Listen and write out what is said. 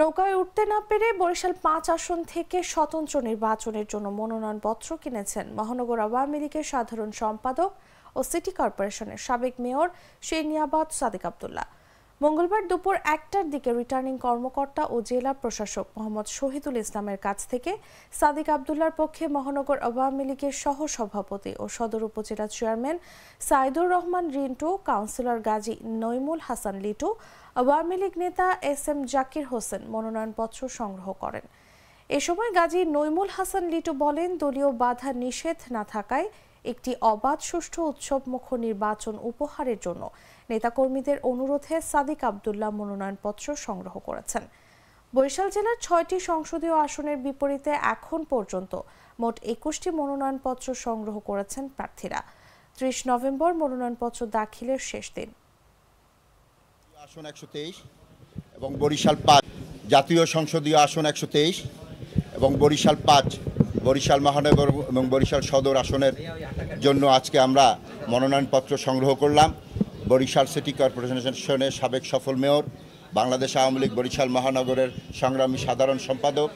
নৌকায় উঠতে না পেরে বরিশাল পাঁচ আসন থেকে স্বতন্ত্র নির্বাচনের জন্য মনোনয়নপত্র কিনেছেন মহানগর আওয়ামী লীগের সাধারণ সম্পাদক ও সিটি কর্পোরেশনের সাবেক মেয়র শেনিয়াবাদ সাদিক আবদুল্লাহ মঙ্গলবার দুপুর একটার দিকে রিটার্নিং কর্মকর্তা ও জেলা প্রশাসক মোহাম্মদ শহীদুল ইসলামের কাছ থেকে সাদিক আবদুল্লার পক্ষে মহানগর আওয়ামী লীগের সহসভাপতি ও সদর উপজেলা চেয়ারম্যান সাইদুর রহমান রিন্টু কাউন্সিলর গাজী নইমুল হাসান লিটু আওয়ামী লীগ নেতা এস এম জাকির হোসেন মনোনয়নপত্র সংগ্রহ করেন এ সময় গাজী নইমুল হাসান লিটু বলেন দলীয় বাধা নিষেধ না থাকায় একটি অবাধ সুষ্ঠু উৎসবমুখ নির্বাচন উপহারের জন্য নেতাকর্মীদের অনুরোধে সাদিক আবদুল্লাহ মনোনয়নপত্র সংগ্রহ করেছেন বরিশাল জেলার ছয়টি সংসদীয় আসনের বিপরীতে এখন পর্যন্ত মোট একুশটি মনোনয়নপত্র সংগ্রহ করেছেন প্রার্থীরা ত্রিশ নভেম্বর মনোনয়নপত্র দাখিলের শেষ দিন আসন একশো এবং বরিশাল পাঁচ জাতীয় সংসদীয় আসন একশো এবং বরিশাল পাঁচ বরিশাল মহানগর এবং বরিশাল সদর আসনের জন্য আজকে আমরা মনোনয়নপত্র সংগ্রহ করলাম বরিশাল সিটি কর্পোরেশনের সাবেক সফল মেয়র বাংলাদেশ আওয়ামী লীগ বরিশাল মহানগরের সংগ্রামী সাধারণ সম্পাদক